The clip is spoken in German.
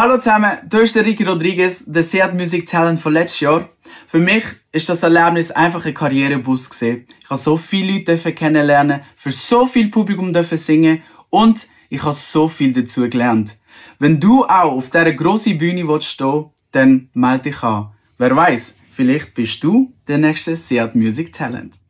Hallo zusammen, hier ist der Ricky Rodriguez, der Seat Music Talent von letztes Jahr. Für mich ist das Erlebnis einfach ein Karrierebus gesehen. Ich habe so viele Leute kennenlernen, für so viel Publikum singen und ich habe so viel dazu gelernt. Wenn du auch auf dieser grossen Bühne willst stehen dann melde dich an. Wer weiß, vielleicht bist du der nächste Seat Music Talent.